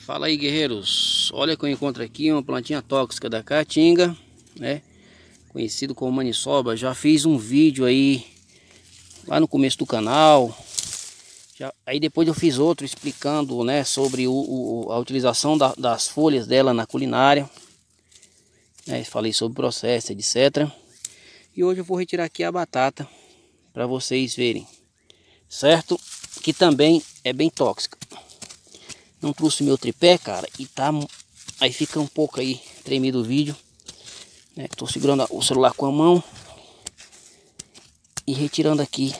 Fala aí guerreiros, olha que eu encontro aqui uma plantinha tóxica da caatinga, né? Conhecido como manisoba. já fiz um vídeo aí lá no começo do canal. Já, aí depois eu fiz outro explicando, né, sobre o, o, a utilização da, das folhas dela na culinária. Né? Falei sobre o processo, etc. E hoje eu vou retirar aqui a batata para vocês verem, certo? Que também é bem tóxica. Não trouxe meu tripé, cara, e tá... Aí fica um pouco aí tremido o vídeo. Né? Tô segurando o celular com a mão. E retirando aqui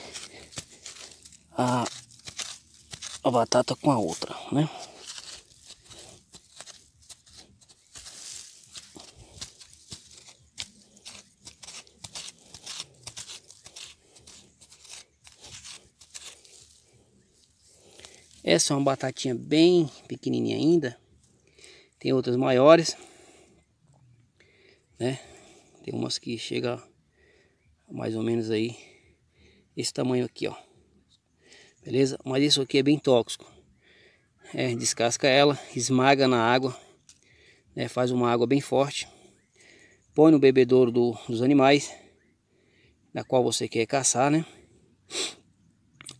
a, a batata com a outra, né? Essa é uma batatinha bem pequenininha ainda. Tem outras maiores, né? Tem umas que chega mais ou menos aí esse tamanho aqui, ó. Beleza? Mas isso aqui é bem tóxico. É, descasca ela, esmaga na água, né? Faz uma água bem forte. Põe no bebedouro do, dos animais, na qual você quer caçar, né?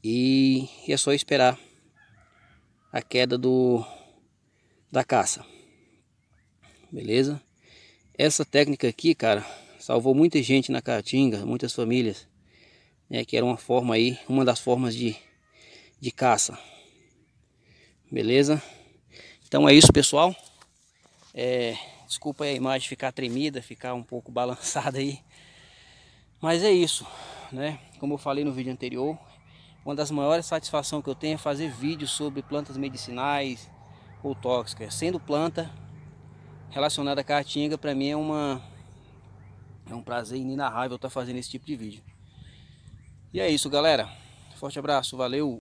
e é só esperar a queda do da caça. Beleza? Essa técnica aqui, cara, salvou muita gente na caatinga, muitas famílias, né, que era uma forma aí, uma das formas de de caça. Beleza? Então é isso, pessoal. É, desculpa a imagem ficar tremida, ficar um pouco balançada aí. Mas é isso, né? Como eu falei no vídeo anterior, uma das maiores satisfações que eu tenho é fazer vídeos sobre plantas medicinais ou tóxicas. Sendo planta relacionada à caatinga, para mim é uma é um prazer inenarrável estar fazendo esse tipo de vídeo. E é isso, galera. Forte abraço, valeu!